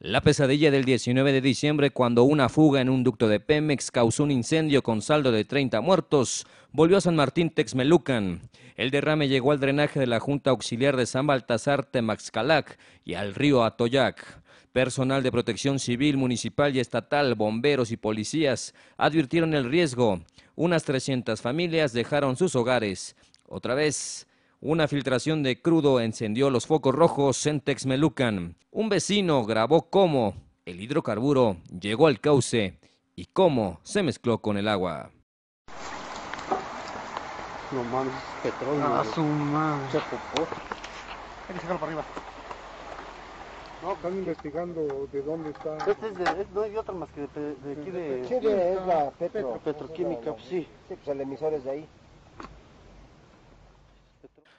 La pesadilla del 19 de diciembre, cuando una fuga en un ducto de Pemex causó un incendio con saldo de 30 muertos, volvió a San Martín Texmelucan. El derrame llegó al drenaje de la Junta Auxiliar de San Baltasar Temaxcalac y al río Atoyac. Personal de protección civil, municipal y estatal, bomberos y policías advirtieron el riesgo. Unas 300 familias dejaron sus hogares. Otra vez, una filtración de crudo encendió los focos rojos en Texmelucan. Un vecino grabó cómo el hidrocarburo llegó al cauce y cómo se mezcló con el agua. No mames, petróleo. Ah, su madre. Hay que sacarlo para arriba. No, están investigando de dónde está. Este es de, no hay otra más que de, de aquí de. es la petro, petroquímica, pues sí. Sí, pues el emisor es de ahí.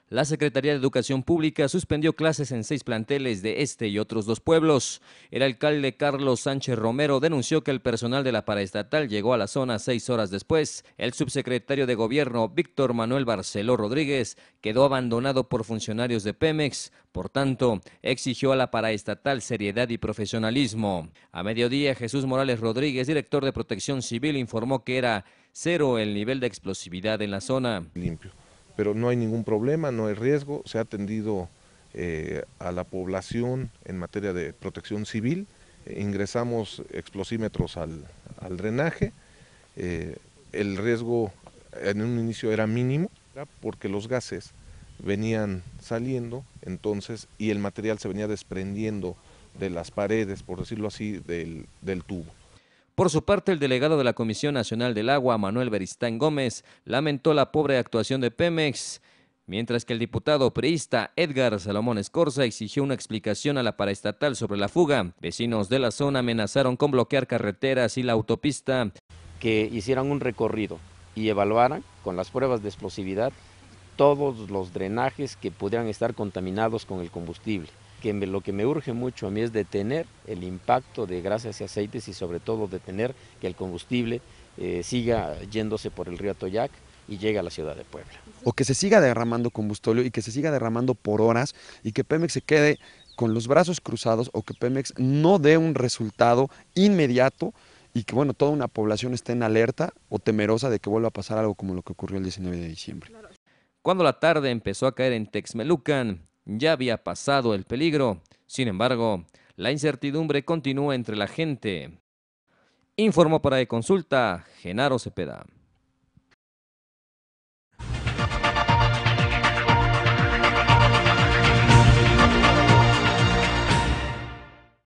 La Secretaría de Educación Pública suspendió clases en seis planteles de este y otros dos pueblos. El alcalde Carlos Sánchez Romero denunció que el personal de la paraestatal llegó a la zona seis horas después. El subsecretario de Gobierno, Víctor Manuel Barceló Rodríguez, quedó abandonado por funcionarios de Pemex. Por tanto, exigió a la paraestatal seriedad y profesionalismo. A mediodía, Jesús Morales Rodríguez, director de Protección Civil, informó que era cero el nivel de explosividad en la zona. Limpio pero no hay ningún problema, no hay riesgo, se ha atendido eh, a la población en materia de protección civil, eh, ingresamos explosímetros al, drenaje, eh, el riesgo en un inicio era mínimo porque los gases venían saliendo entonces y el material se venía desprendiendo de las paredes, por decirlo así, del tubo. Por su parte, el delegado de la Comisión Nacional del Agua, Manuel Beristán Gómez, lamentó la pobre actuación de Pemex, mientras que el diputado priista Edgar Salomón Escorza exigió una explicación a la paraestatal sobre la fuga. Vecinos de la zona amenazaron con bloquear carreteras y la autopista. Que hicieran un recorrido y evaluaran con las pruebas de explosividad todos los drenajes que pudieran estar contaminados con el combustible que lo que me urge mucho a mí es detener el impacto de grasas y aceites y sobre todo detener que el combustible eh, siga yéndose por el río Atoyac y llegue a la ciudad de Puebla. O que se siga derramando combustible y que se siga derramando por horas y que Pemex se quede con los brazos cruzados o que Pemex no dé un resultado inmediato y que bueno, toda una población esté en alerta o temerosa de que vuelva a pasar algo como lo que ocurrió el 19 de diciembre. Cuando la tarde empezó a caer en Texmelucan, ya había pasado el peligro. Sin embargo, la incertidumbre continúa entre la gente. Informó para de consulta Genaro Cepeda.